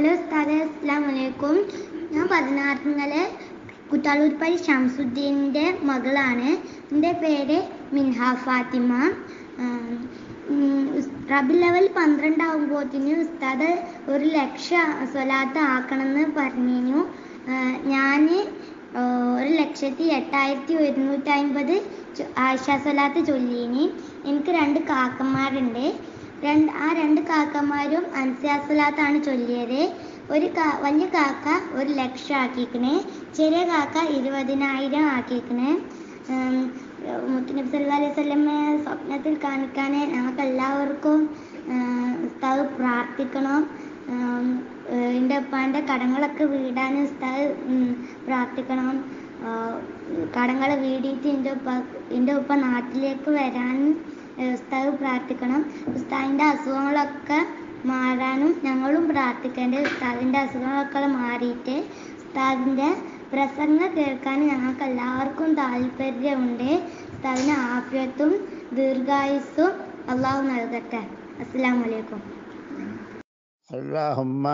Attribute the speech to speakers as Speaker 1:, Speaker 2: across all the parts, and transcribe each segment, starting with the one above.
Speaker 1: hello ഉസ്താദെ അസ്സാം വലൈക്കും ഞാൻ പതിനാറിന്നലെ കുറ്റാളൂർപ്പടി ഷംസുദ്ദീൻ്റെ മകളാണ് എൻ്റെ പേര് മിൻഹ ഫാത്തിമ റബി ലെവൽ പന്ത്രണ്ടാകുമ്പോത്തിന് ഉസ്താദ് ഒരു ലക്ഷം സ്വലാത്ത് ആക്കണമെന്ന് പറഞ്ഞു ഞാൻ ഒരു ലക്ഷത്തി എട്ടായിരത്തി ഒരുന്നൂറ്റി അൻപത് ആയിഷ സ്വലാത്ത് ചൊല്ലിനി എനിക്ക് രണ്ട് കാക്കന്മാരുണ്ട് രണ്ട് ആ രണ്ട് കാക്കമാരും അൻസ്യാസുലാത്താണ് ചൊല്ലിയത് ഒരു കാ വലിയ കാക്ക ഒരു ലക്ഷം ആക്കിക്കണേ ചെറിയ കാക്ക ഇരുപതിനായിരം ആക്കിക്കണേ മുത്തുനബി സല്ല അലൈഹി സ്വലമെ സ്വപ്നത്തിൽ കാണിക്കാനേ നമുക്ക് എല്ലാവർക്കും ഉസ്താവ് പ്രാർത്ഥിക്കണം എൻ്റെ ഉപ്പാൻ്റെ കടങ്ങളൊക്കെ വീടാൻ ഉസ്താവ് പ്രാർത്ഥിക്കണം കടങ്ങൾ വീടിയിട്ട് എൻ്റെ ഉപ്പ എൻ്റെ ഉപ്പ നാട്ടിലേക്ക് വരാൻ ഉസ്താദ് പ്രാർത്ഥിക്കണം ഉസ്താദിൻ്റെ അസുഖങ്ങളൊക്കെ മാറാനും ഞങ്ങളും പ്രാർത്ഥിക്കേണ്ടത് ഉസ്താദിന്റെ അസുഖങ്ങളൊക്കെ മാറിയിട്ട് ഉസ്താദിന്റെ പ്രസംഗം കേൾക്കാൻ ഞങ്ങൾക്ക് എല്ലാവർക്കും താല്പര്യമുണ്ട് ഉസ്താദിന് ആഫ്യത്തും ദീർഘായുസ്സും അള്ളാഹു നൽകട്ടെ അസ്സാം വലൈക്കും اللهم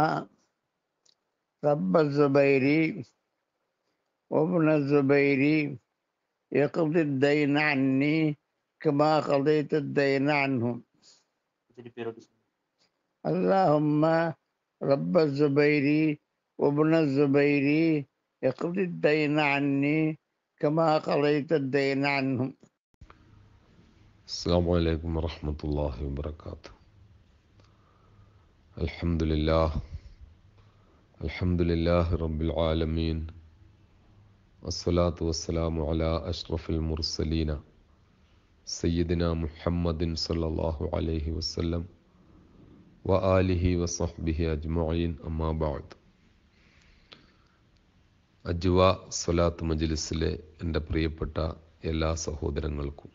Speaker 1: رب الزبير وابن الزبير يقضي الدين عني كما قضيت الدين عنهم اللهم رب الزبير وابن الزبير اقض الدين عني كما قضيت الدين عنهم
Speaker 2: السلام عليكم ورحمة الله وبركاته الحمد لله الحمد لله رب العالمين والصلاة والسلام على أشرف المرسلين സയ്യിദിന മുഹമ്മദിൻ സല്ലാഹു അലൈഹി വസ്ലം വ ആലിഹി വസഹ്ബിഹി അജ്മീൻ അമ്മാബാദ് അജ്വ സലാത്ത് മജ്ലിസിലെ എൻ്റെ പ്രിയപ്പെട്ട എല്ലാ സഹോദരങ്ങൾക്കും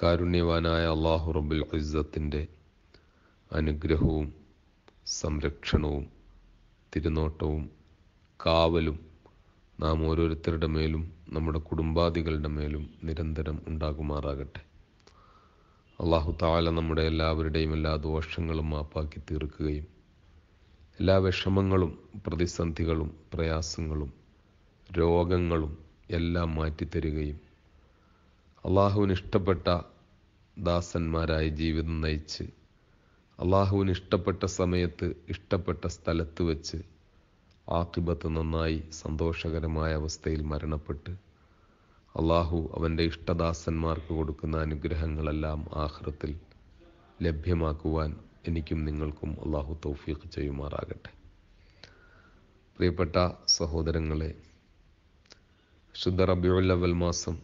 Speaker 2: കാരുണ്യവാനായ അള്ളാഹു റബുൽ ഇസ്സത്തിൻ്റെ അനുഗ്രഹവും സംരക്ഷണവും തിരുനോട്ടവും കാവലും നാം ഓരോരുത്തരുടെ മേലും നമ്മുടെ കുടുംബാദികളുടെ മേലും നിരന്തരം ഉണ്ടാകുമാറാകട്ടെ അള്ളാഹു താല നമ്മുടെ എല്ലാവരുടെയും എല്ലാ ദോഷങ്ങളും മാപ്പാക്കി തീർക്കുകയും എല്ലാ വിഷമങ്ങളും പ്രതിസന്ധികളും പ്രയാസങ്ങളും രോഗങ്ങളും എല്ലാം മാറ്റിത്തരികയും അള്ളാഹുവിന് ഇഷ്ടപ്പെട്ട ദാസന്മാരായി ജീവിതം നയിച്ച് അള്ളാഹുവിന് ഇഷ്ടപ്പെട്ട സമയത്ത് ഇഷ്ടപ്പെട്ട സ്ഥലത്ത് വെച്ച് ആക്കിബത്ത് നന്നായി സന്തോഷകരമായ അവസ്ഥയിൽ മരണപ്പെട്ട് അള്ളാഹു അവൻ്റെ ഇഷ്ടദാസന്മാർക്ക് കൊടുക്കുന്ന അനുഗ്രഹങ്ങളെല്ലാം ആഹ്റത്തിൽ ലഭ്യമാക്കുവാൻ എനിക്കും നിങ്ങൾക്കും അള്ളാഹു തൗഫീഖ് ചെയ്യുമാറാകട്ടെ പ്രിയപ്പെട്ട സഹോദരങ്ങളെ ശുദ്ധ റബിയുല്ലവൽ മാസം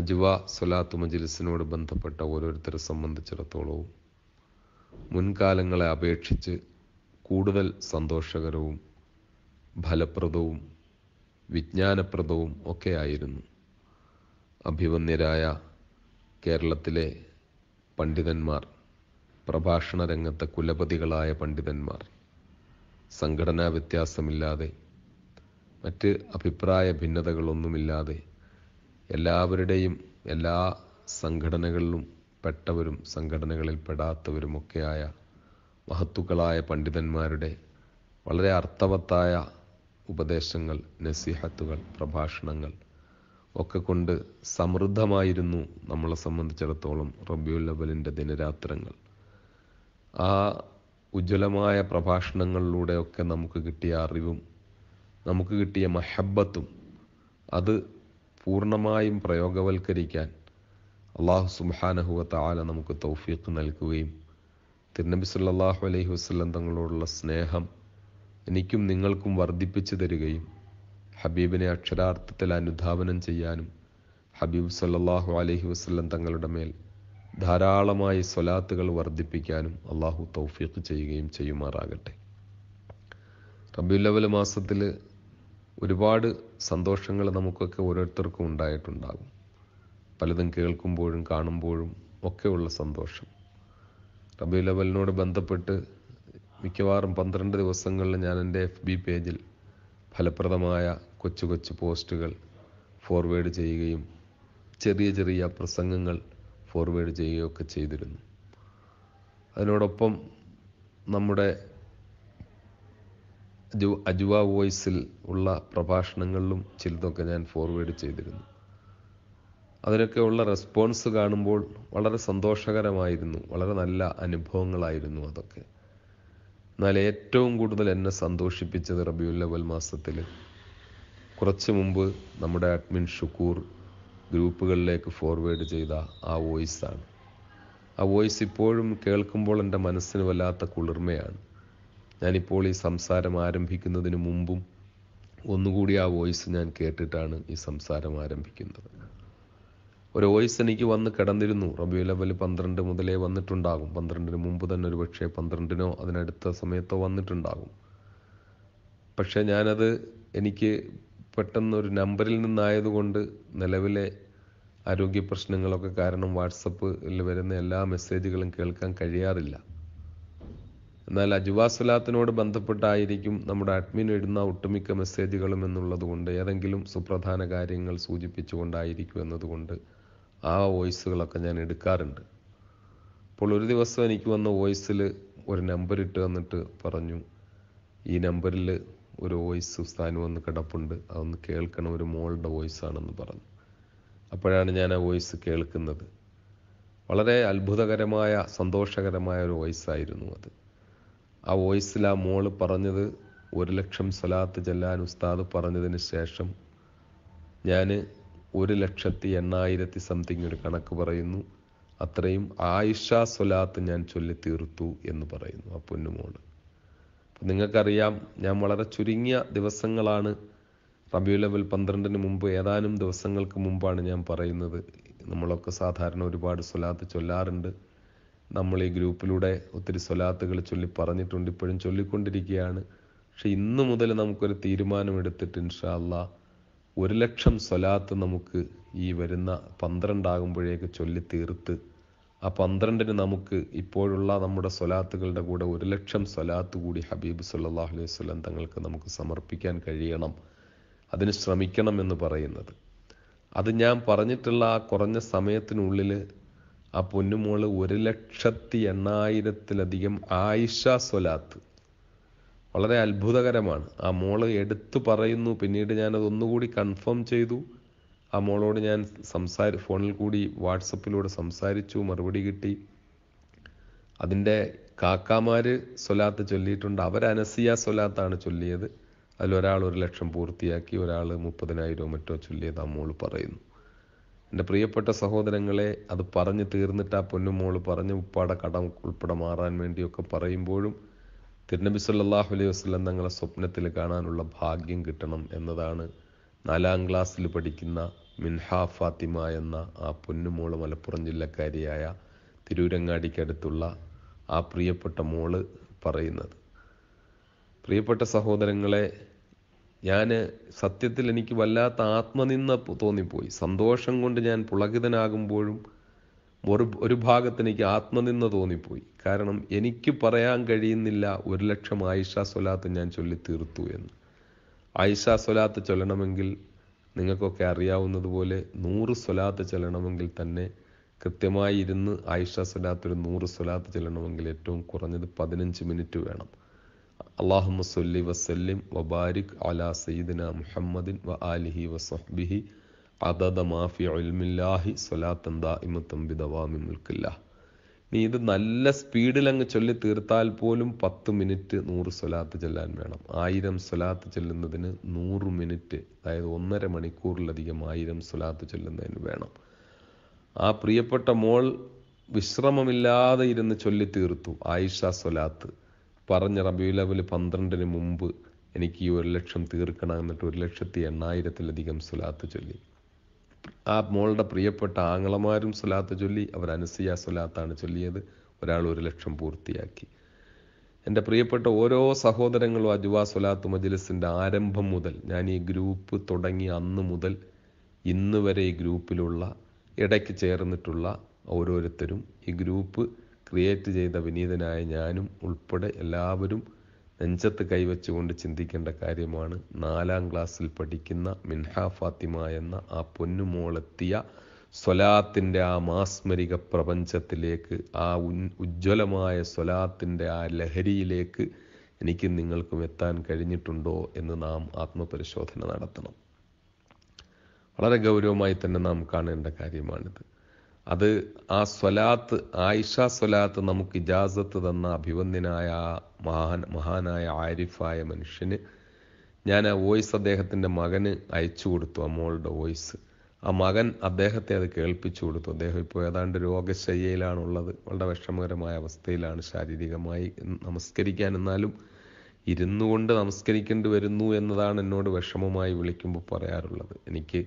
Speaker 2: അജ്വ സൊലാത്ത് മജിലിസിനോട് ബന്ധപ്പെട്ട ഓരോരുത്തരെ സംബന്ധിച്ചിടത്തോളവും മുൻകാലങ്ങളെ അപേക്ഷിച്ച് കൂടുതൽ സന്തോഷകരവും ഫലപ്രദവും വിജ്ഞാനപ്രദവും ഒക്കെയായിരുന്നു അഭിവന്യരായ കേരളത്തിലെ പണ്ഡിതന്മാർ പ്രഭാഷണ രംഗത്തെ കുലപതികളായ പണ്ഡിതന്മാർ സംഘടനാ വ്യത്യാസമില്ലാതെ മറ്റ് അഭിപ്രായ ഭിന്നതകളൊന്നുമില്ലാതെ എല്ലാവരുടെയും എല്ലാ സംഘടനകളിലും പെട്ടവരും സംഘടനകളിൽ പെടാത്തവരുമൊക്കെയായ മഹത്തുക്കളായ പണ്ഡിതന്മാരുടെ വളരെ അർത്ഥവത്തായ ഉപദേശങ്ങൾ നസീഹത്തുകൾ പ്രഭാഷണങ്ങൾ ഒക്കെ കൊണ്ട് സമൃദ്ധമായിരുന്നു നമ്മളെ സംബന്ധിച്ചിടത്തോളം റബിയുൽ ദിനരാത്രങ്ങൾ ആ ഉജ്ജ്വലമായ പ്രഭാഷണങ്ങളിലൂടെയൊക്കെ നമുക്ക് കിട്ടിയ അറിവും നമുക്ക് കിട്ടിയ മഹബത്തും അത് പൂർണ്ണമായും പ്രയോഗവൽക്കരിക്കാൻ അള്ളാഹു സുബാനഹുവത്ത ആല നമുക്ക് തൗഫീഖ് നൽകുകയും തിരുനബി സല്ലാഹു അലൈഹി വസ്ലം തങ്ങളോടുള്ള സ്നേഹം എനിക്കും നിങ്ങൾക്കും വർദ്ധിപ്പിച്ചു തരികയും ഹബീബിനെ അക്ഷരാർത്ഥത്തിൽ അനുധാവനം ചെയ്യാനും ഹബീബ് സല്ലാഹു അലഹി വസ്ലം തങ്ങളുടെ മേൽ ധാരാളമായി സ്വലാത്തുകൾ വർദ്ധിപ്പിക്കാനും അള്ളാഹു തൗഫീഖ് ചെയ്യുകയും ചെയ്യുമാറാകട്ടെ റബിയുല്ലവല മാസത്തിൽ ഒരുപാട് സന്തോഷങ്ങൾ നമുക്കൊക്കെ ഓരോരുത്തർക്കും ഉണ്ടായിട്ടുണ്ടാകും പലതും കേൾക്കുമ്പോഴും കാണുമ്പോഴും ഒക്കെയുള്ള സന്തോഷം റബിയുല്ലവലിനോട് ബന്ധപ്പെട്ട് മിക്കവാറും പന്ത്രണ്ട് ദിവസങ്ങളിൽ ഞാൻ എൻ്റെ എഫ് ബി പേജിൽ ഫലപ്രദമായ കൊച്ചു കൊച്ചു പോസ്റ്റുകൾ ഫോർവേഡ് ചെയ്യുകയും ചെറിയ ചെറിയ പ്രസംഗങ്ങൾ ഫോർവേഡ് ചെയ്യുകയൊക്കെ ചെയ്തിരുന്നു അതിനോടൊപ്പം നമ്മുടെ അജു അജുവ വോയിസിൽ ഉള്ള പ്രഭാഷണങ്ങളിലും ചിലതൊക്കെ ഞാൻ ഫോർവേഡ് ചെയ്തിരുന്നു അതിനൊക്കെയുള്ള ഉള്ള റെസ്പോൺസ് കാണുമ്പോൾ വളരെ സന്തോഷകരമായിരുന്നു വളരെ നല്ല അനുഭവങ്ങളായിരുന്നു അതൊക്കെ എന്നാൽ ഏറ്റവും കൂടുതൽ എന്നെ സന്തോഷിപ്പിച്ചത് റബിയുല്ലവൽ മാസത്തിൽ കുറച്ച് മുമ്പ് നമ്മുടെ അഡ്മിൻ ഷുക്കൂർ ഗ്രൂപ്പുകളിലേക്ക് ഫോർവേഡ് ചെയ്ത ആ വോയിസാണ് ആ വോയിസ് ഇപ്പോഴും കേൾക്കുമ്പോൾ എൻ്റെ മനസ്സിന് വല്ലാത്ത കുളിർമയാണ് ഞാനിപ്പോൾ ഈ സംസാരം ആരംഭിക്കുന്നതിന് മുമ്പും ഒന്നുകൂടി ആ വോയിസ് ഞാൻ കേട്ടിട്ടാണ് ഈ സംസാരം ആരംഭിക്കുന്നത് ഒരു വോയിസ് എനിക്ക് വന്ന് കിടന്നിരുന്നു റബിയു ലെവൽ പന്ത്രണ്ട് മുതലേ വന്നിട്ടുണ്ടാകും പന്ത്രണ്ടിന് മുമ്പ് തന്നെ ഒരു പക്ഷേ പന്ത്രണ്ടിനോ അതിനടുത്ത സമയത്തോ വന്നിട്ടുണ്ടാകും പക്ഷേ ഞാനത് എനിക്ക് പെട്ടെന്ന് ഒരു നമ്പറിൽ നിന്നായതുകൊണ്ട് നിലവിലെ ആരോഗ്യ പ്രശ്നങ്ങളൊക്കെ കാരണം വാട്സപ്പിൽ വരുന്ന എല്ലാ മെസ്സേജുകളും കേൾക്കാൻ കഴിയാറില്ല എന്നാൽ അജുവാ സ്വലാത്തിനോട് ബന്ധപ്പെട്ടായിരിക്കും നമ്മുടെ അഡ്മിൻ ഇടുന്ന ഒട്ടുമിക്ക മെസ്സേജുകളും കൊണ്ട് ഏതെങ്കിലും സുപ്രധാന കാര്യങ്ങൾ സൂചിപ്പിച്ചുകൊണ്ടായിരിക്കും എന്നതുകൊണ്ട് ആ വോയിസുകളൊക്കെ ഞാൻ എടുക്കാറുണ്ട് അപ്പോൾ ഒരു ദിവസം എനിക്ക് വന്ന വോയിസിൽ ഒരു നമ്പർ ഇട്ട് വന്നിട്ട് പറഞ്ഞു ഈ നമ്പറിൽ ഒരു വോയിസ് സ്ഥാനം ഒന്ന് കിടപ്പുണ്ട് അതൊന്ന് കേൾക്കണം ഒരു മോളുടെ വോയിസ് ആണെന്ന് പറഞ്ഞു അപ്പോഴാണ് ഞാൻ ആ വോയിസ് കേൾക്കുന്നത് വളരെ അത്ഭുതകരമായ സന്തോഷകരമായ ഒരു വോയിസായിരുന്നു അത് ആ വോയിസിൽ ആ മോള് പറഞ്ഞത് ഒരു ലക്ഷം സ്വലാത്ത് ചെല്ലാൻ ഉസ്താദ് പറഞ്ഞതിന് ശേഷം ഞാൻ ഒരു ലക്ഷത്തി എണ്ണായിരത്തി സംതിങ് ഒരു കണക്ക് പറയുന്നു അത്രയും ആയിഷ സ്വലാത്ത് ഞാൻ ചൊല്ലി തീർത്തു എന്ന് പറയുന്നു ആ പൊന്നുമോണ് നിങ്ങൾക്കറിയാം ഞാൻ വളരെ ചുരുങ്ങിയ ദിവസങ്ങളാണ് റബിയു ലെവൽ പന്ത്രണ്ടിന് മുമ്പ് ഏതാനും ദിവസങ്ങൾക്ക് മുമ്പാണ് ഞാൻ പറയുന്നത് നമ്മളൊക്കെ സാധാരണ ഒരുപാട് സ്വലാത്ത് ചൊല്ലാറുണ്ട് നമ്മൾ ഈ ഗ്രൂപ്പിലൂടെ ഒത്തിരി സ്വലാത്തുകൾ ചൊല്ലി പറഞ്ഞിട്ടുണ്ട് ഇപ്പോഴും ചൊല്ലിക്കൊണ്ടിരിക്കുകയാണ് പക്ഷെ ഇന്ന് മുതൽ നമുക്കൊരു തീരുമാനമെടുത്തിട്ട് ഇൻഷാ ഒരു ലക്ഷം സ്വലാത്ത് നമുക്ക് ഈ വരുന്ന പന്ത്രണ്ടാകുമ്പോഴേക്ക് ചൊല്ലി തീർത്ത് ആ പന്ത്രണ്ടിന് നമുക്ക് ഇപ്പോഴുള്ള നമ്മുടെ സ്വലാത്തുകളുടെ കൂടെ ഒരു ലക്ഷം സ്വലാത്ത് കൂടി ഹബീബ് സല്ലാഹു അലൈഹി വസ്ലം തങ്ങൾക്ക് നമുക്ക് സമർപ്പിക്കാൻ കഴിയണം അതിന് ശ്രമിക്കണം എന്ന് പറയുന്നത് അത് ഞാൻ പറഞ്ഞിട്ടുള്ള ആ കുറഞ്ഞ സമയത്തിനുള്ളിൽ ആ പൊന്നുമോള് ഒരു ലക്ഷത്തി എണ്ണായിരത്തിലധികം ആയിഷ സ്വലാത്ത് വളരെ അത്ഭുതകരമാണ് ആ മോള് എടുത്തു പറയുന്നു പിന്നീട് ഞാനത് ഒന്നുകൂടി കൺഫേം ചെയ്തു ആ മോളോട് ഞാൻ സംസാരി ഫോണിൽ കൂടി വാട്സപ്പിലൂടെ സംസാരിച്ചു മറുപടി കിട്ടി അതിൻ്റെ കാക്കാമാർ സ്വലാത്ത് ചൊല്ലിയിട്ടുണ്ട് അവർ അനസിയ സ്വലാത്താണ് ചൊല്ലിയത് അതിലൊരാൾ ഒരു ലക്ഷം പൂർത്തിയാക്കി ഒരാൾ രൂപ മറ്റോ ചൊല്ലിയത് ആ മോള് പറയുന്നു എൻ്റെ പ്രിയപ്പെട്ട സഹോദരങ്ങളെ അത് പറഞ്ഞു തീർന്നിട്ട് ആ പൊന്നുമോള് പറഞ്ഞു ഉപ്പാടെ കടം ഉൾപ്പെടെ മാറാൻ വേണ്ടിയൊക്കെ പറയുമ്പോഴും തിരുനബി സല്ലാഹു അലൈഹി വസ്ലം തങ്ങളെ സ്വപ്നത്തിൽ കാണാനുള്ള ഭാഗ്യം കിട്ടണം എന്നതാണ് നാലാം ക്ലാസ്സിൽ പഠിക്കുന്ന മിൻഹ ഫാത്തിമ എന്ന ആ പൊന്നുമോള് മലപ്പുറം ജില്ലക്കാരിയായ തിരൂരങ്ങാടിക്കടുത്തുള്ള ആ പ്രിയപ്പെട്ട മോള് പറയുന്നത് പ്രിയപ്പെട്ട സഹോദരങ്ങളെ ഞാൻ സത്യത്തിൽ എനിക്ക് വല്ലാത്ത ആത്മനിന്ന തോന്നിപ്പോയി സന്തോഷം കൊണ്ട് ഞാൻ പുളകിതനാകുമ്പോഴും ഒരു ഒരു ഭാഗത്ത് എനിക്ക് ആത്മനിന്ന തോന്നിപ്പോയി കാരണം എനിക്ക് പറയാൻ കഴിയുന്നില്ല ഒരു ലക്ഷം ആയിഷ സ്വലാത്ത് ഞാൻ ചൊല്ലി തീർത്തു എന്ന് ആയിഷ സ്വലാത്ത് ചൊല്ലണമെങ്കിൽ നിങ്ങൾക്കൊക്കെ അറിയാവുന്നതുപോലെ നൂറ് സ്വലാത്ത് ചൊല്ലണമെങ്കിൽ തന്നെ കൃത്യമായി ഇരുന്ന് ആയിഷ സ്വലാത്ത് ഒരു നൂറ് സ്വലാത്ത് ചൊല്ലണമെങ്കിൽ ഏറ്റവും കുറഞ്ഞത് പതിനഞ്ച് മിനിറ്റ് വേണം അള്ളാഹുമ സൊല്ലി വസല്ലിം വബാരിക് അല സയ്യിദിന മുഹമ്മദിൻ വ ആലിഹി വസ്ബിഹി ബിദവാമി നീ ഇത് നല്ല സ്പീഡിൽ അങ്ങ് ചൊല്ലി തീർത്താൽ പോലും പത്ത് മിനിറ്റ് നൂറ് സ്വലാത്ത് ചെല്ലാൻ വേണം ആയിരം സ്വലാത്ത് ചെല്ലുന്നതിന് നൂറ് മിനിറ്റ് അതായത് ഒന്നര മണിക്കൂറിലധികം ആയിരം സ്വലാത്ത് ചെല്ലുന്നതിന് വേണം ആ പ്രിയപ്പെട്ട മോൾ വിശ്രമമില്ലാതെ ഇരുന്ന് ചൊല്ലി തീർത്തു ആയിഷ സ്വലാത്ത് പറഞ്ഞ റബിയുലവൽ പന്ത്രണ്ടിന് മുമ്പ് എനിക്ക് ഈ ഒരു ലക്ഷം തീർക്കണം എന്നിട്ട് ഒരു ലക്ഷത്തി എണ്ണായിരത്തിലധികം സ്വലാത്ത് ചൊല്ലി ആ മോളുടെ പ്രിയപ്പെട്ട ആങ്ങളമാരും സ്വലാത്ത് ചൊല്ലി അവർ അനുസയ സ്വലാത്താണ് ചൊല്ലിയത് ഒരാൾ ഒരു ലക്ഷം പൂർത്തിയാക്കി എൻ്റെ പ്രിയപ്പെട്ട ഓരോ സഹോദരങ്ങളും ജുവാ സ്വലാത്ത് മജ്ലിസിൻ്റെ ആരംഭം മുതൽ ഞാൻ ഈ ഗ്രൂപ്പ് തുടങ്ങി അന്ന് മുതൽ ഇന്ന് വരെ ഈ ഗ്രൂപ്പിലുള്ള ഇടയ്ക്ക് ചേർന്നിട്ടുള്ള ഓരോരുത്തരും ഈ ഗ്രൂപ്പ് ക്രിയേറ്റ് ചെയ്ത വിനീതനായ ഞാനും ഉൾപ്പെടെ എല്ലാവരും നെഞ്ചത്ത് കൈവച്ചുകൊണ്ട് ചിന്തിക്കേണ്ട കാര്യമാണ് നാലാം ക്ലാസ്സിൽ പഠിക്കുന്ന മിൻഹ ഫാത്തിമ എന്ന ആ പൊന്നുമോളെത്തിയ സ്വലാത്തിൻ്റെ ആ മാസ്മരിക പ്രപഞ്ചത്തിലേക്ക് ആ ഉജ്ജ്വലമായ സ്വലാത്തിൻ്റെ ആ ലഹരിയിലേക്ക് എനിക്കും നിങ്ങൾക്കും എത്താൻ കഴിഞ്ഞിട്ടുണ്ടോ എന്ന് നാം ആത്മപരിശോധന നടത്തണം വളരെ ഗൗരവമായി തന്നെ നാം കാണേണ്ട കാര്യമാണിത് അത് ആ സ്വലാത്ത് ആയിഷ സ്വലാത്ത് നമുക്ക് ഇജാസത്ത് തന്ന അഭിവന്ദ്യനായ മഹാൻ മഹാനായ ആരിഫായ മനുഷ്യന് ഞാൻ ആ വോയിസ് അദ്ദേഹത്തിൻ്റെ മകന് അയച്ചു കൊടുത്തു ആ മോളുടെ വോയിസ് ആ മകൻ അദ്ദേഹത്തെ അത് കേൾപ്പിച്ചു കൊടുത്തു അദ്ദേഹം ഇപ്പോൾ ഏതാണ്ട് രോഗശയ്യയിലാണുള്ളത് വളരെ വിഷമകരമായ അവസ്ഥയിലാണ് ശാരീരികമായി നമസ്കരിക്കാൻ എന്നാലും ഇരുന്നു കൊണ്ട് നമസ്കരിക്കേണ്ടി വരുന്നു എന്നതാണ് എന്നോട് വിഷമമായി വിളിക്കുമ്പോൾ പറയാറുള്ളത് എനിക്ക്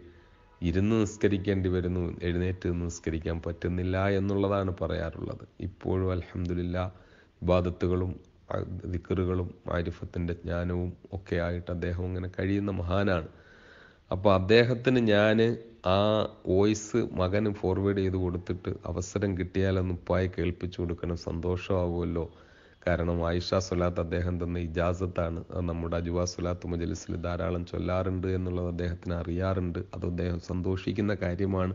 Speaker 2: ഇരുന്ന് നിസ്കരിക്കേണ്ടി വരുന്നു എഴുന്നേറ്റ് നിസ്കരിക്കാൻ പറ്റുന്നില്ല എന്നുള്ളതാണ് പറയാറുള്ളത് ഇപ്പോഴും അലഹമില്ല ഇബാദത്തുകളും ദിക്കറുകളും ആരിഫത്തിൻ്റെ ജ്ഞാനവും ഒക്കെ ആയിട്ട് അദ്ദേഹം ഇങ്ങനെ കഴിയുന്ന മഹാനാണ് അപ്പോൾ അദ്ദേഹത്തിന് ഞാൻ ആ വോയിസ് മകന് ഫോർവേഡ് ചെയ്ത് കൊടുത്തിട്ട് അവസരം കിട്ടിയാലൊന്ന് ഉപ്പായി കേൾപ്പിച്ചു കൊടുക്കണം സന്തോഷമാവുമല്ലോ കാരണം ആയിഷ സുലാത്ത് അദ്ദേഹം തന്ന ഇജാസത്താണ് അത് നമ്മുടെ അജുവ സുലാത്ത് മുജലിസിൽ ധാരാളം ചൊല്ലാറുണ്ട് എന്നുള്ളത് അദ്ദേഹത്തിന് അറിയാറുണ്ട് അത് അദ്ദേഹം സന്തോഷിക്കുന്ന കാര്യമാണ്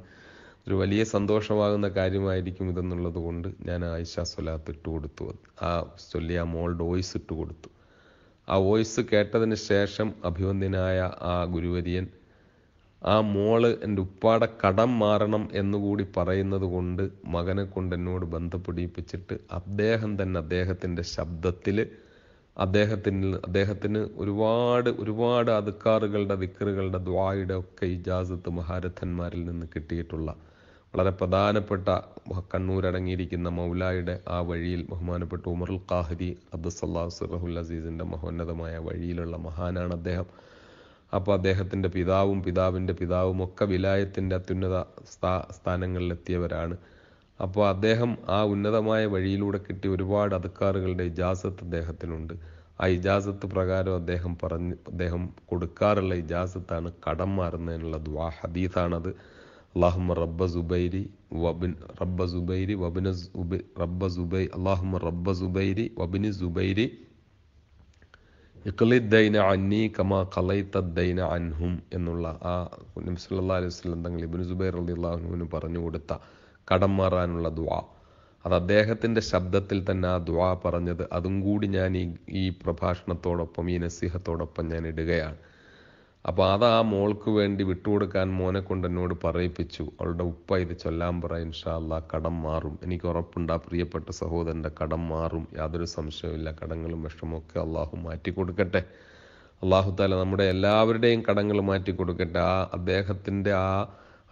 Speaker 2: ഒരു വലിയ സന്തോഷമാകുന്ന കാര്യമായിരിക്കും ഇതെന്നുള്ളത് കൊണ്ട് ഞാൻ ആയിഷ സുലാത്ത് ഇട്ട് കൊടുത്തു ആ ചൊല്ലിയ മോളുടെ വോയിസ് ഇട്ട് കൊടുത്തു ആ വോയിസ് കേട്ടതിന് ശേഷം അഭിവന്ദ്യനായ ആ ഗുരുവര്യൻ ആ മോള് എൻ്റെ ഉപ്പാടെ കടം മാറണം എന്നുകൂടി പറയുന്നത് കൊണ്ട് മകനെ കൊണ്ട് എന്നോട് ബന്ധപ്പെടിപ്പിച്ചിട്ട് അദ്ദേഹം തന്നെ അദ്ദേഹത്തിൻ്റെ ശബ്ദത്തിൽ അദ്ദേഹത്തിന് അദ്ദേഹത്തിന് ഒരുപാട് ഒരുപാട് അതുക്കാറുകളുടെ വിക്കറുകളുടെ ദ്വായുടെ ഒക്കെ ഇജാസത്ത് മഹാരഥന്മാരിൽ നിന്ന് കിട്ടിയിട്ടുള്ള വളരെ പ്രധാനപ്പെട്ട കണ്ണൂരടങ്ങിയിരിക്കുന്ന മൗലായുടെ ആ വഴിയിൽ ബഹുമാനപ്പെട്ട ഉമറുൽ കാഹരി അബ്ദുസല്ലാ സുറഹുൽ അസീസിൻ്റെ മഹോന്നതമായ വഴിയിലുള്ള മഹാനാണ് അദ്ദേഹം അപ്പോൾ അദ്ദേഹത്തിൻ്റെ പിതാവും പിതാവിൻ്റെ പിതാവും ഒക്കെ വിലായത്തിൻ്റെ അത്യുന്നത സ്ഥാ സ്ഥാനങ്ങളിലെത്തിയവരാണ് അപ്പോൾ അദ്ദേഹം ആ ഉന്നതമായ വഴിയിലൂടെ കിട്ടി ഒരുപാട് അതുക്കാറുകളുടെ ഇജാസത്ത് അദ്ദേഹത്തിനുണ്ട് ആ ഇജാസത്ത് പ്രകാരം അദ്ദേഹം പറഞ്ഞ് അദ്ദേഹം കൊടുക്കാറുള്ള ഇജാസത്താണ് കടം മാറുന്നതിനുള്ള ദ്വാ ഹദീസാണത് അള്ളാഹുമ റബ്ബ സുബൈരി വബിൻ റബ്ബ സുബൈരി വബിന റബ്ബ സുബൈ അള്ളാഹുമ റബ്ബ സുബൈരി വബിന് സുബൈരി ഇക്ലിദ്ദൈന അന്നി കമാ കലൈത്തദ്ദൈന അൻഹും എന്നുള്ള ആ നബ്സല്ലാ അലൈഹി വസല്ലം തങ്ങൾ ഇബ്നു സുബൈർ റളിയല്ലാഹു അള്ളാഹുവിന് പറഞ്ഞു കൊടുത്ത കടം മാറാനുള്ള ദ്വാ അത് അദ്ദേഹത്തിൻ്റെ ശബ്ദത്തിൽ തന്നെ ആ ദ്വാ പറഞ്ഞത് അതും കൂടി ഞാൻ ഈ ഈ പ്രഭാഷണത്തോടൊപ്പം ഈ നസീഹത്തോടൊപ്പം ഞാൻ ഇടുകയാണ് അപ്പോൾ അത് ആ മോൾക്ക് വേണ്ടി വിട്ടുകൊടുക്കാൻ മോനെ കൊണ്ട് എന്നോട് പറയിപ്പിച്ചു അവളുടെ ഉപ്പ ഇത് ചൊല്ലാൻ പറയും ഇൻഷാല്ല കടം മാറും എനിക്ക് ഉറപ്പുണ്ട് ആ പ്രിയപ്പെട്ട സഹോദരൻ്റെ കടം മാറും യാതൊരു സംശയവുമില്ല കടങ്ങളും വിഷമമൊക്കെ അള്ളാഹു മാറ്റി കൊടുക്കട്ടെ അള്ളാഹു താല നമ്മുടെ എല്ലാവരുടെയും കടങ്ങൾ മാറ്റി കൊടുക്കട്ടെ ആ അദ്ദേഹത്തിൻ്റെ ആ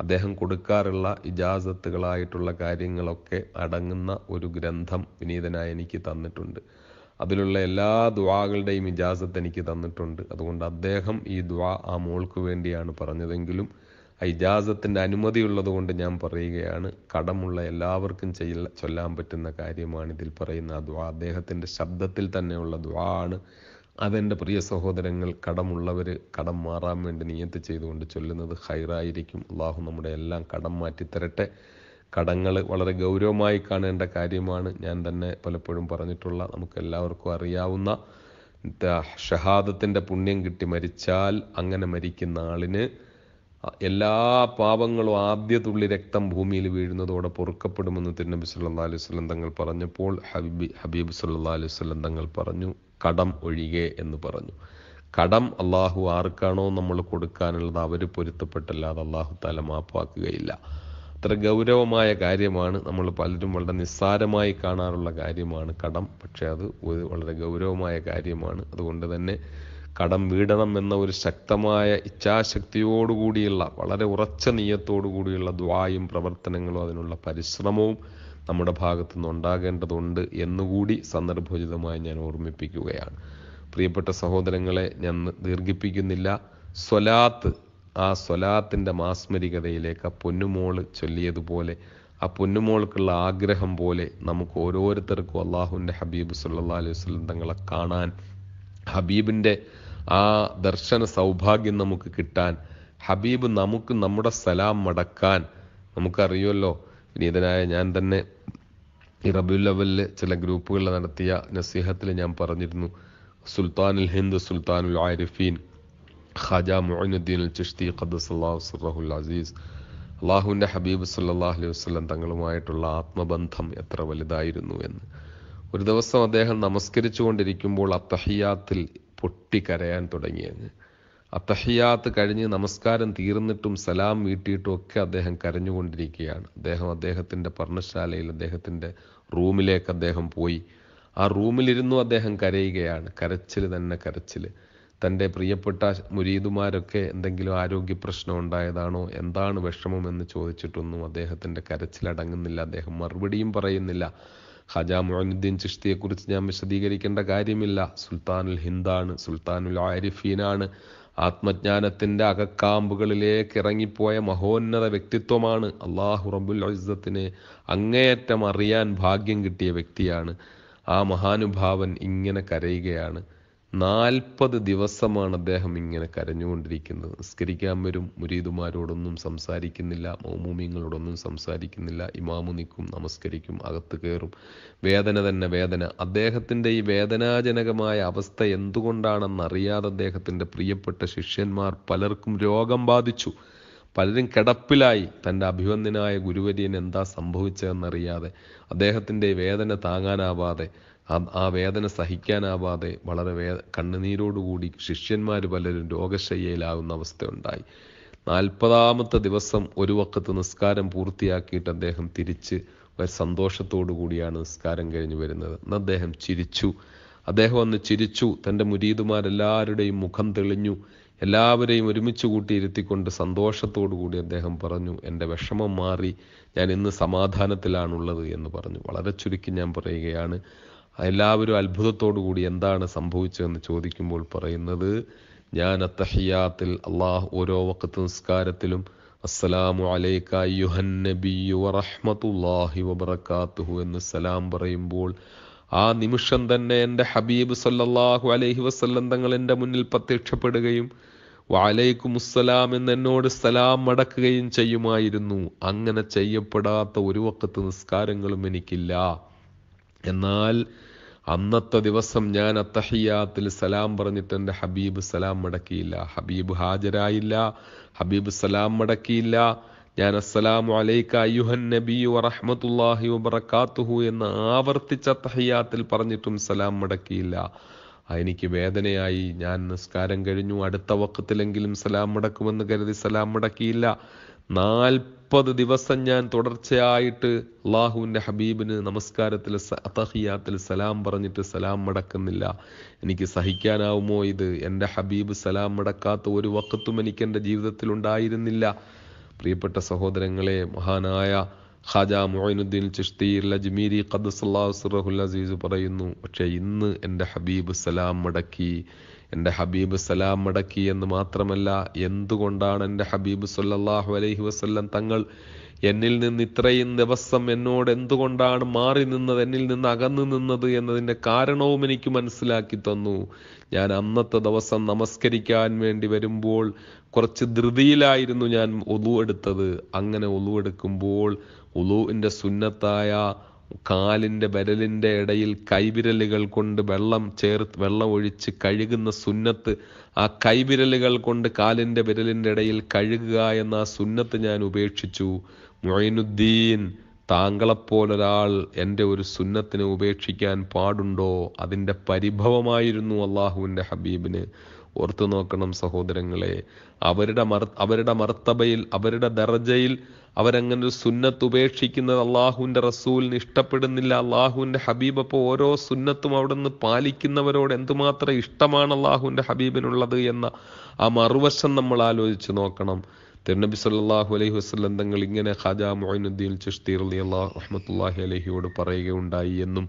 Speaker 2: അദ്ദേഹം കൊടുക്കാറുള്ള ഇജാസത്തുകളായിട്ടുള്ള കാര്യങ്ങളൊക്കെ അടങ്ങുന്ന ഒരു ഗ്രന്ഥം വിനീതനായി എനിക്ക് തന്നിട്ടുണ്ട് അതിലുള്ള എല്ലാ ദ്വാകളുടെയും ഇജാസത്ത് എനിക്ക് തന്നിട്ടുണ്ട് അതുകൊണ്ട് അദ്ദേഹം ഈ ദ്വാ ആ മോൾക്ക് വേണ്ടിയാണ് പറഞ്ഞതെങ്കിലും ആ ഇജാസത്തിൻ്റെ അനുമതിയുള്ളത് കൊണ്ട് ഞാൻ പറയുകയാണ് കടമുള്ള എല്ലാവർക്കും ചെയ്യ ചൊല്ലാൻ പറ്റുന്ന കാര്യമാണ് ഇതിൽ പറയുന്ന ആ ദ്വാ അദ്ദേഹത്തിൻ്റെ ശബ്ദത്തിൽ തന്നെയുള്ള ദ്വാ ആണ് അതെൻ്റെ പ്രിയ സഹോദരങ്ങൾ കടമുള്ളവർ കടം മാറാൻ വേണ്ടി നിയത്ത് ചെയ്തുകൊണ്ട് ചൊല്ലുന്നത് ഹൈറായിരിക്കും അള്ളാഹു നമ്മുടെ എല്ലാം കടം മാറ്റി തരട്ടെ കടങ്ങൾ വളരെ ഗൗരവമായി കാണേണ്ട കാര്യമാണ് ഞാൻ തന്നെ പലപ്പോഴും പറഞ്ഞിട്ടുള്ള നമുക്ക് എല്ലാവർക്കും അറിയാവുന്ന ഷഹാദത്തിൻ്റെ പുണ്യം കിട്ടി മരിച്ചാൽ അങ്ങനെ മരിക്കുന്ന ആളിന് എല്ലാ പാപങ്ങളും ആദ്യ തുള്ളി രക്തം ഭൂമിയിൽ വീഴുന്നതോടെ പൊറുക്കപ്പെടുമെന്ന് തിരുനബി സല്ലാ അലൈഹി സ്വലം തങ്ങൾ പറഞ്ഞപ്പോൾ ഹബീബി ഹബീബ് സല്ലാ അലൈഹി സ്വലം തങ്ങൾ പറഞ്ഞു കടം ഒഴികെ എന്ന് പറഞ്ഞു കടം അള്ളാഹു ആർക്കാണോ നമ്മൾ കൊടുക്കാനുള്ളത് അവർ പൊരുത്തപ്പെട്ടല്ലാതെ അള്ളാഹു തല മാപ്പാക്കുകയില്ല എത്ര ഗൗരവമായ കാര്യമാണ് നമ്മൾ പലരും വളരെ നിസ്സാരമായി കാണാറുള്ള കാര്യമാണ് കടം പക്ഷേ അത് ഒരു വളരെ ഗൗരവമായ കാര്യമാണ് അതുകൊണ്ട് തന്നെ കടം വീടണം എന്ന ഒരു ശക്തമായ ഇച്ഛാശക്തിയോടുകൂടിയുള്ള വളരെ ഉറച്ച കൂടിയുള്ള ദ്വായും പ്രവർത്തനങ്ങളും അതിനുള്ള പരിശ്രമവും നമ്മുടെ ഭാഗത്തു നിന്നുണ്ടാകേണ്ടതുണ്ട് എന്നുകൂടി സന്ദർഭോചിതമായി ഞാൻ ഓർമ്മിപ്പിക്കുകയാണ് പ്രിയപ്പെട്ട സഹോദരങ്ങളെ ഞാൻ ദീർഘിപ്പിക്കുന്നില്ല സ്വലാത്ത് ആ സ്വലാത്തിൻ്റെ മാസ്മരികതയിലേക്ക് ആ പൊന്നുമോൾ ചൊല്ലിയതുപോലെ ആ പൊന്നുമോൾക്കുള്ള ആഗ്രഹം പോലെ നമുക്ക് ഓരോരുത്തർക്കും അള്ളാഹുവിൻ്റെ ഹബീബ് സുല്ലാ അലൈഹി വസ്ലം തങ്ങളെ കാണാൻ ഹബീബിൻ്റെ ആ ദർശന സൗഭാഗ്യം നമുക്ക് കിട്ടാൻ ഹബീബ് നമുക്ക് നമ്മുടെ സലാം മടക്കാൻ നമുക്കറിയുമല്ലോ വിനീതനായ ഞാൻ തന്നെ ഈ റബിയുൽ ലെവലിൽ ചില ഗ്രൂപ്പുകളിൽ നടത്തിയ നസീഹത്തിൽ ഞാൻ പറഞ്ഞിരുന്നു സുൽത്താനുൽ ഹിന്ദ് സുൽത്താനുൽ ആരിഫീൻ ഖാജ മൊയിനുദ്ദീൻ അൽ ചിഷ്തി ഖദ്സല്ലാഹു സുറഹുൽ അസീസ് അള്ളാഹുവിൻ്റെ ഹബീബ് സല്ലാ അലൈഹി വസ്ലം തങ്ങളുമായിട്ടുള്ള ആത്മബന്ധം എത്ര വലുതായിരുന്നു എന്ന് ഒരു ദിവസം അദ്ദേഹം നമസ്കരിച്ചു കൊണ്ടിരിക്കുമ്പോൾ അത്തഹിയാത്തിൽ പൊട്ടിക്കരയാൻ തുടങ്ങിയെന്ന് അത്തഹിയാത്ത് കഴിഞ്ഞ് നമസ്കാരം തീർന്നിട്ടും സലാം വീട്ടിയിട്ടും ഒക്കെ അദ്ദേഹം കരഞ്ഞുകൊണ്ടിരിക്കുകയാണ് അദ്ദേഹം അദ്ദേഹത്തിൻ്റെ പർണശാലയിൽ അദ്ദേഹത്തിൻ്റെ റൂമിലേക്ക് അദ്ദേഹം പോയി ആ റൂമിലിരുന്നു അദ്ദേഹം കരയുകയാണ് കരച്ചിൽ തന്നെ കരച്ചിൽ തൻ്റെ പ്രിയപ്പെട്ട മുരീതുമാരൊക്കെ എന്തെങ്കിലും ആരോഗ്യ പ്രശ്നം ഉണ്ടായതാണോ എന്താണ് എന്ന് ചോദിച്ചിട്ടൊന്നും അദ്ദേഹത്തിൻ്റെ കരച്ചിലടങ്ങുന്നില്ല അദ്ദേഹം മറുപടിയും പറയുന്നില്ല ഹജാ മൊഹനുദ്ദീൻ ചിഷ്തിയെക്കുറിച്ച് ഞാൻ വിശദീകരിക്കേണ്ട കാര്യമില്ല സുൽത്താനുൽ ഹിന്ദാണ് സുൽത്താനുൽ ആരിഫീനാണ് ആത്മജ്ഞാനത്തിൻ്റെ അകക്കാമ്പുകളിലേക്ക് ഇറങ്ങിപ്പോയ മഹോന്നത വ്യക്തിത്വമാണ് അള്ളാഹു റബുൽ ഇസ്സത്തിനെ അങ്ങേയറ്റം അറിയാൻ ഭാഗ്യം കിട്ടിയ വ്യക്തിയാണ് ആ മഹാനുഭാവൻ ഇങ്ങനെ കരയുകയാണ് നാൽപ്പത് ദിവസമാണ് അദ്ദേഹം ഇങ്ങനെ കരഞ്ഞുകൊണ്ടിരിക്കുന്നത് നിസ്കരിക്കാൻ വരും മുരീതുമാരോടൊന്നും സംസാരിക്കുന്നില്ല മൗമൂമിയങ്ങളോടൊന്നും സംസാരിക്കുന്നില്ല ഇമാമു നിൽക്കും നമസ്കരിക്കും അകത്ത് കയറും വേദന തന്നെ വേദന അദ്ദേഹത്തിൻ്റെ ഈ വേദനാജനകമായ അവസ്ഥ എന്തുകൊണ്ടാണെന്നറിയാതെ അദ്ദേഹത്തിൻ്റെ പ്രിയപ്പെട്ട ശിഷ്യന്മാർ പലർക്കും രോഗം ബാധിച്ചു പലരും കിടപ്പിലായി തൻ്റെ അഭിവന്ദനായ ഗുരുവര്യൻ എന്താ സംഭവിച്ചതെന്നറിയാതെ അദ്ദേഹത്തിൻ്റെ വേദന താങ്ങാനാവാതെ ആ വേദന സഹിക്കാനാവാതെ വളരെ വേ കണ്ണുനീരോടുകൂടി ശിഷ്യന്മാർ പലരും രോഗശയ്യയിലാകുന്ന അവസ്ഥയുണ്ടായി നാൽപ്പതാമത്തെ ദിവസം ഒരു വക്കത്ത് നിസ്കാരം പൂർത്തിയാക്കിയിട്ട് അദ്ദേഹം തിരിച്ച് സന്തോഷത്തോടു കൂടിയാണ് നിസ്കാരം കഴിഞ്ഞു വരുന്നത് എന്ന് അദ്ദേഹം ചിരിച്ചു അദ്ദേഹം അന്ന് ചിരിച്ചു തൻ്റെ മുരീതുമാരെല്ലാവരുടെയും മുഖം തെളിഞ്ഞു എല്ലാവരെയും ഒരുമിച്ച് കൂട്ടിയിരുത്തിക്കൊണ്ട് സന്തോഷത്തോടു കൂടി അദ്ദേഹം പറഞ്ഞു എൻ്റെ വിഷമം മാറി ഞാൻ ഇന്ന് സമാധാനത്തിലാണുള്ളത് എന്ന് പറഞ്ഞു വളരെ ചുരുക്കി ഞാൻ പറയുകയാണ് എല്ലാവരും അത്ഭുതത്തോടു കൂടി എന്താണ് സംഭവിച്ചതെന്ന് ചോദിക്കുമ്പോൾ പറയുന്നത് ഞാൻ അത്തഹിയാത്തിൽ അള്ളാഹ് ഓരോ വക്കത്ത് നിസ്കാരത്തിലും അസ്സലാമു അലൈക്ക യുഹൻ നബിയു വറഹ്മത്തുല്ലാഹി വബറക്കാത്തുഹു എന്ന് സലാം പറയുമ്പോൾ ആ നിമിഷം തന്നെ എൻ്റെ ഹബീബ് സല്ലാഹു അലൈഹി വസല്ലം തങ്ങൾ എൻ്റെ മുന്നിൽ പ്രത്യക്ഷപ്പെടുകയും വലൈക്കും മുസ്സലാം എന്ന് എന്നോട് സലാം മടക്കുകയും ചെയ്യുമായിരുന്നു അങ്ങനെ ചെയ്യപ്പെടാത്ത ഒരു വക്കത്ത് നിസ്കാരങ്ങളും എനിക്കില്ല എന്നാൽ അന്നത്തെ ദിവസം ഞാൻ അത്തഹിയാത്തിൽ സലാം പറഞ്ഞിട്ട് എൻ്റെ ഹബീബ് സലാം മടക്കിയില്ല ഹബീബ് ഹാജരായില്ല ഹബീബ് സലാം മടക്കിയില്ല ഞാൻ അസ്സലാമു അലൈക്ക അയ്യുഹൻ നബി വറഹ്മത്തുള്ളാഹി വബറകാതുഹു എന്ന് ആവർത്തിച്ച തഹയ്യാത്തിൽ പറഞ്ഞിട്ടും സലാം മടക്കിയില്ല എനിക്ക് വേദനയായി ഞാൻ നിസ്കാരം കഴിഞ്ഞു അടുത്ത വക്കത്തിലെങ്കിലും സലാം മടക്കുമെന്ന് കരുതി സലാം മടക്കിയില്ല നാൽപ്പത് ദിവസം ഞാൻ തുടർച്ചയായിട്ട് അള്ളാഹുവിൻ്റെ ഹബീബിന് നമസ്കാരത്തിൽ അതഹിയാത്തിൽ സലാം പറഞ്ഞിട്ട് സലാം മടക്കുന്നില്ല എനിക്ക് സഹിക്കാനാവുമോ ഇത് എൻ്റെ ഹബീബ് സലാം മടക്കാത്ത ഒരു വക്കത്തും എനിക്ക് എൻ്റെ ജീവിതത്തിൽ ഉണ്ടായിരുന്നില്ല പ്രിയപ്പെട്ട സഹോദരങ്ങളെ മഹാനായ ഖാജ മൊയിനുദ്ദീൻ ചിഷ്തി ലജ്മീരി ഖദ്സല്ലാ സുറഹുൽ അസീസ് പറയുന്നു പക്ഷേ ഇന്ന് എൻ്റെ ഹബീബ് സലാം മടക്കി എൻ്റെ ഹബീബ് സലാം മടക്കി എന്ന് മാത്രമല്ല എന്തുകൊണ്ടാണ് എൻ്റെ ഹബീബ് സല്ലാഹു അലൈഹി വസ്ല്ലം തങ്ങൾ എന്നിൽ നിന്ന് ഇത്രയും ദിവസം എന്നോട് എന്തുകൊണ്ടാണ് മാറി നിന്നത് എന്നിൽ നിന്ന് അകന്നു നിന്നത് എന്നതിൻ്റെ കാരണവും എനിക്ക് മനസ്സിലാക്കി തന്നു ഞാൻ അന്നത്തെ ദിവസം നമസ്കരിക്കാൻ വേണ്ടി വരുമ്പോൾ കുറച്ച് ധൃതിയിലായിരുന്നു ഞാൻ ഒലു എടുത്തത് അങ്ങനെ ഒലു എടുക്കുമ്പോൾ ഒലുവിൻ്റെ സുന്നത്തായ കാലിൻ്റെ വിരലിൻ്റെ ഇടയിൽ കൈവിരലുകൾ കൊണ്ട് വെള്ളം ചേർത്ത് വെള്ളം ഒഴിച്ച് കഴുകുന്ന സുന്നത്ത് ആ കൈവിരലുകൾ കൊണ്ട് കാലിൻ്റെ വിരലിൻ്റെ ഇടയിൽ കഴുകുക എന്ന ആ സുന്നത്ത് ഞാൻ ഉപേക്ഷിച്ചു മൊയിനുദ്ദീൻ താങ്കളെപ്പോലൊരാൾ എൻ്റെ ഒരു സുന്നത്തിനെ ഉപേക്ഷിക്കാൻ പാടുണ്ടോ അതിൻ്റെ പരിഭവമായിരുന്നു അള്ളാഹുവിൻ്റെ ഹബീബിന് ഓർത്തു നോക്കണം സഹോദരങ്ങളെ അവരുടെ മർ അവരുടെ മർത്തബയിൽ അവരുടെ ദർജയിൽ അവരങ്ങനെ ഒരു സുന്നത്ത് ഉപേക്ഷിക്കുന്നത് അള്ളാഹുവിൻ്റെ റസൂലിന് ഇഷ്ടപ്പെടുന്നില്ല അള്ളാഹുവിൻ്റെ ഹബീബ് അപ്പോൾ ഓരോ സുന്നത്തും അവിടെ നിന്ന് പാലിക്കുന്നവരോട് എന്തുമാത്രം ഇഷ്ടമാണ് അള്ളാഹുവിൻ്റെ ഹബീബിനുള്ളത് എന്ന ആ മറുവശം നമ്മൾ ആലോചിച്ച് നോക്കണം തിരുനബി സല്ലാഹു അലൈഹി വസ്ലം തങ്ങൾ ഇങ്ങനെ ഖാജാ മൊയിനുദ്ദീൻ ചിഷ്തി അള്ളി അള്ളാഹ് റഹ്മത്തുല്ലാഹി അലഹിയോട് പറയുകയുണ്ടായി എന്നും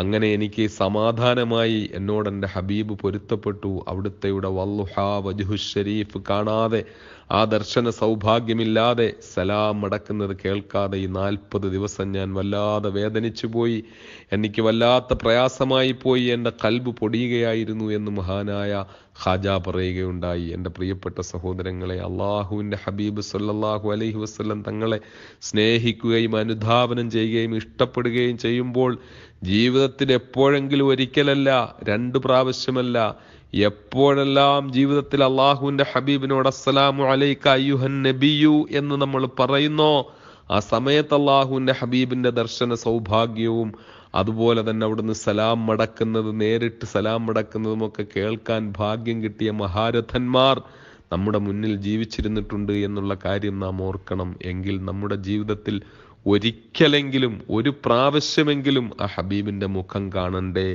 Speaker 2: അങ്ങനെ എനിക്ക് സമാധാനമായി എന്നോട് എൻ്റെ ഹബീബ് പൊരുത്തപ്പെട്ടു അവിടുത്തെയുടെ വല്ലുഹ വജുഹു ഷരീഫ് കാണാതെ ആ ദർശന സൗഭാഗ്യമില്ലാതെ സലാം മടക്കുന്നത് കേൾക്കാതെ ഈ നാൽപ്പത് ദിവസം ഞാൻ വല്ലാതെ വേദനിച്ചു പോയി എനിക്ക് വല്ലാത്ത പ്രയാസമായി പോയി എൻ്റെ കൽബ് പൊടിയുകയായിരുന്നു എന്ന് മഹാനായ ഖാജ പറയുകയുണ്ടായി എൻ്റെ പ്രിയപ്പെട്ട സഹോദരങ്ങളെ അള്ളാഹുവിൻ്റെ ഹബീബ് സല്ലാഹു അലൈഹി വസ്ലം തങ്ങളെ സ്നേഹിക്കുകയും അനുധാവനം ചെയ്യുകയും ഇഷ്ടപ്പെടുകയും ചെയ്യുമ്പോൾ ജീവിതത്തിൽ എപ്പോഴെങ്കിലും ഒരിക്കലല്ല രണ്ട് പ്രാവശ്യമല്ല എപ്പോഴെല്ലാം ജീവിതത്തിൽ അള്ളാഹുവിന്റെ ഹബീബിനോട് അസ്സലാമു അലൈക്ക അയ്യുഹൻ നബിയു എന്ന് നമ്മൾ പറയുന്നോ ആ സമയത്ത് അള്ളാഹുവിന്റെ ഹബീബിന്റെ ദർശന സൗഭാഗ്യവും അതുപോലെ തന്നെ അവിടുന്ന് സലാം മടക്കുന്നത് നേരിട്ട് സലാം മടക്കുന്നതും ഒക്കെ കേൾക്കാൻ ഭാഗ്യം കിട്ടിയ മഹാരഥന്മാർ നമ്മുടെ മുന്നിൽ ജീവിച്ചിരുന്നിട്ടുണ്ട് എന്നുള്ള കാര്യം നാം ഓർക്കണം എങ്കിൽ നമ്മുടെ ജീവിതത്തിൽ ഒരിക്കലെങ്കിലും ഒരു പ്രാവശ്യമെങ്കിലും ആ ഹബീബിൻ്റെ മുഖം കാണണ്ടേ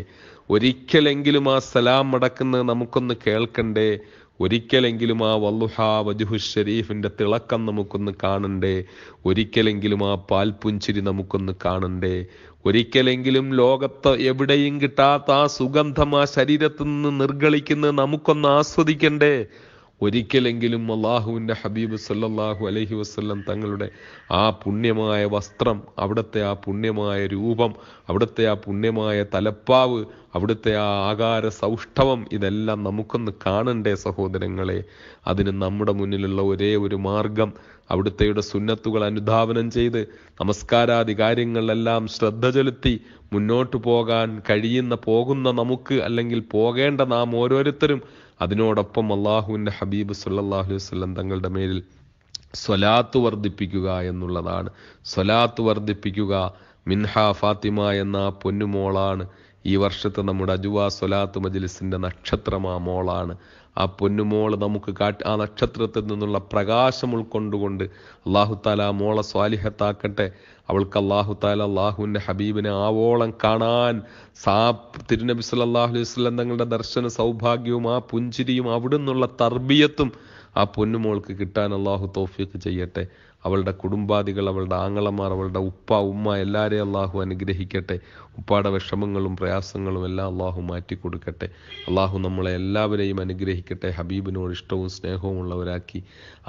Speaker 2: ഒരിക്കലെങ്കിലും ആ സലാം മടക്കുന്നത് നമുക്കൊന്ന് കേൾക്കണ്ടേ ഒരിക്കലെങ്കിലും ആ വല്ലുഹ വജുഹു ഷെരീഫിൻ്റെ തിളക്കം നമുക്കൊന്ന് കാണണ്ടേ ഒരിക്കലെങ്കിലും ആ പാൽപുഞ്ചിരി നമുക്കൊന്ന് കാണണ്ടേ ഒരിക്കലെങ്കിലും ലോകത്ത് എവിടെയും കിട്ടാത്ത ആ സുഗന്ധം ആ ശരീരത്തിൽ നിന്ന് നിർഗളിക്കുന്നത് നമുക്കൊന്ന് ആസ്വദിക്കണ്ടേ ഒരിക്കലെങ്കിലും അള്ളാഹുവിൻ്റെ ഹബീബ് സല്ലാഹു അലഹി വസ്ല്ലം തങ്ങളുടെ ആ പുണ്യമായ വസ്ത്രം അവിടുത്തെ ആ പുണ്യമായ രൂപം അവിടുത്തെ ആ പുണ്യമായ തലപ്പാവ് അവിടുത്തെ ആ ആകാര സൗഷ്ഠവം ഇതെല്ലാം നമുക്കൊന്ന് കാണണ്ടേ സഹോദരങ്ങളെ അതിന് നമ്മുടെ മുന്നിലുള്ള ഒരേ ഒരു മാർഗം അവിടുത്തെയുടെ സുന്നത്തുകൾ അനുധാവനം ചെയ്ത് നമസ്കാരാദി കാര്യങ്ങളിലെല്ലാം ശ്രദ്ധ ചെലുത്തി മുന്നോട്ട് പോകാൻ കഴിയുന്ന പോകുന്ന നമുക്ക് അല്ലെങ്കിൽ പോകേണ്ട നാം ഓരോരുത്തരും അതിനോടൊപ്പം അള്ളാഹുവിൻ്റെ ഹബീബ് സുല്ലാഹു അലൈഹി വല്ലം തങ്ങളുടെ മേലിൽ സ്വലാത്ത് വർദ്ധിപ്പിക്കുക എന്നുള്ളതാണ് സ്വലാത്ത് വർദ്ധിപ്പിക്കുക മിൻഹ ഫാത്തിമ എന്ന പൊന്നുമോളാണ് ഈ വർഷത്തെ നമ്മുടെ അജുവാ സൊലാത്ത് മജിലിസിൻ്റെ നക്ഷത്രം ആ മോളാണ് ആ പൊന്നുമോൾ നമുക്ക് കാട്ടി ആ നക്ഷത്രത്തിൽ നിന്നുള്ള പ്രകാശം ഉൾക്കൊണ്ടുകൊണ്ട് അള്ളാഹുത്താല ആ മോളെ സ്വാലിഹത്താക്കട്ടെ അവൾക്ക് അള്ളാഹുത്താല അള്ളാഹുവിൻ്റെ ഹബീബിനെ ആവോളം കാണാൻ സാ തിരുനബി സല്ലാഹു അലൈഹി വസ്ലം തങ്ങളുടെ ദർശന സൗഭാഗ്യവും ആ പുഞ്ചിരിയും അവിടുന്നുള്ള തർബിയത്തും ആ പൊന്നുമോൾക്ക് കിട്ടാൻ അള്ളാഹു തോഫിക്ക് ചെയ്യട്ടെ അവളുടെ കുടുംബാദികൾ അവളുടെ ആങ്ങളമാർ അവളുടെ ഉപ്പ ഉമ്മ എല്ലാവരെയും അള്ളാഹു അനുഗ്രഹിക്കട്ടെ ഉപ്പാടെ വിഷമങ്ങളും പ്രയാസങ്ങളും എല്ലാം അള്ളാഹു മാറ്റിക്കൊടുക്കട്ടെ അള്ളാഹു നമ്മളെ എല്ലാവരെയും അനുഗ്രഹിക്കട്ടെ ഹബീബിനോട് ഇഷ്ടവും സ്നേഹവും ഉള്ളവരാക്കി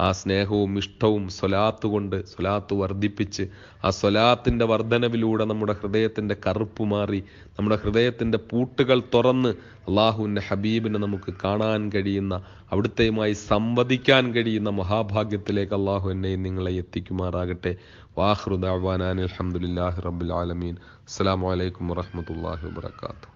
Speaker 2: ആ സ്നേഹവും ഇഷ്ടവും സ്വലാത്ത് കൊണ്ട് സ്വലാത്ത് വർദ്ധിപ്പിച്ച് ആ സ്വലാത്തിൻ്റെ വർധനവിലൂടെ നമ്മുടെ ഹൃദയത്തിൻ്റെ കറുപ്പ് മാറി നമ്മുടെ ഹൃദയത്തിൻ്റെ പൂട്ടുകൾ തുറന്ന് അള്ളാഹുവിൻ്റെ ഹബീബിനെ നമുക്ക് കാണാൻ കഴിയുന്ന അവിടുത്തെയുമായി സംവദിക്കാൻ കഴിയുന്ന മഹാഭാഗ്യത്തിലേക്ക് അള്ളാഹു എന്നെയും നിങ്ങളെ എത്തിക്കുമാറാകട്ടെ വാഹ്റുദാൻ അലഹമുല്ലാഹി റബുൽ ആലമീൻ അസ്സാം വലൈക്കും വാഹമത്തല്ലാഹി വാത്തു